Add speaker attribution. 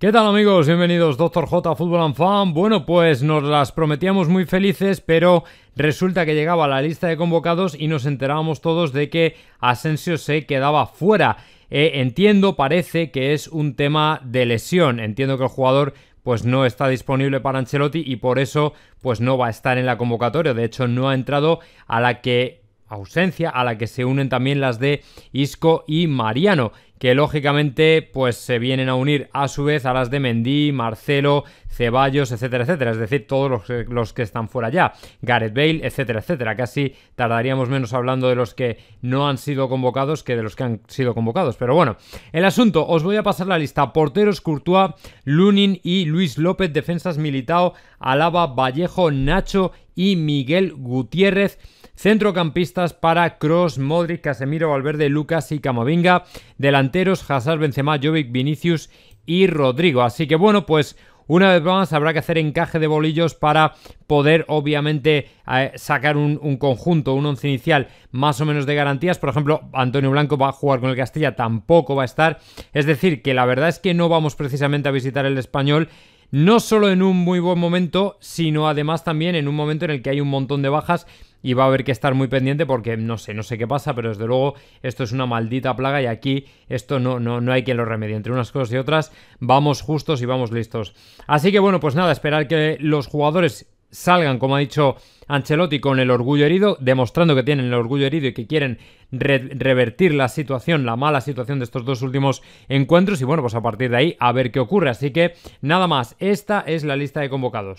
Speaker 1: ¿Qué tal amigos? Bienvenidos Doctor J Fútbol and Fan. Bueno, pues nos las prometíamos muy felices, pero resulta que llegaba la lista de convocados y nos enterábamos todos de que Asensio se quedaba fuera. Eh, entiendo, parece que es un tema de lesión. Entiendo que el jugador pues no está disponible para Ancelotti y por eso pues no va a estar en la convocatoria. De hecho, no ha entrado a la que ausencia a la que se unen también las de Isco y Mariano, que lógicamente pues se vienen a unir a su vez a las de Mendy, Marcelo, Ceballos, etcétera, etcétera, es decir, todos eh, los, que están fuera ya, Gareth Bale, etcétera, etcétera, casi tardaríamos menos hablando de los que no han sido convocados que de los que han sido convocados, pero bueno, el asunto, os voy a pasar la lista, porteros Courtois, Lunin y Luis López, defensas Militao, Alaba, Vallejo, Nacho y Miguel Gutiérrez. Centrocampistas para Cross, Modric, Casemiro, Valverde, Lucas y Camavinga. Delanteros Hazard, Benzema, Jovic, Vinicius y Rodrigo. Así que bueno, pues una vez más habrá que hacer encaje de bolillos para poder obviamente eh, sacar un, un, conjunto, un once inicial más o menos de garantías. Por ejemplo, Antonio Blanco va a jugar con el Castilla, tampoco va a estar. Es decir, que la verdad es que no vamos precisamente a visitar el español no solo en un muy buen momento, sino además también en un momento en el que hay un montón de bajas y va a haber que estar muy pendiente porque no sé, no sé qué pasa, pero desde luego esto es una maldita plaga y aquí esto no, no, no hay quien lo remedie. Entre unas cosas y otras vamos justos y vamos listos. Así que bueno, pues nada, esperar que los jugadores salgan, como ha dicho Ancelotti, con el orgullo herido, demostrando que tienen el orgullo herido y que quieren revertir la situación, la mala situación de estos dos últimos encuentros. Y bueno, pues a partir de ahí a ver qué ocurre. Así que nada más, esta es la lista de convocados.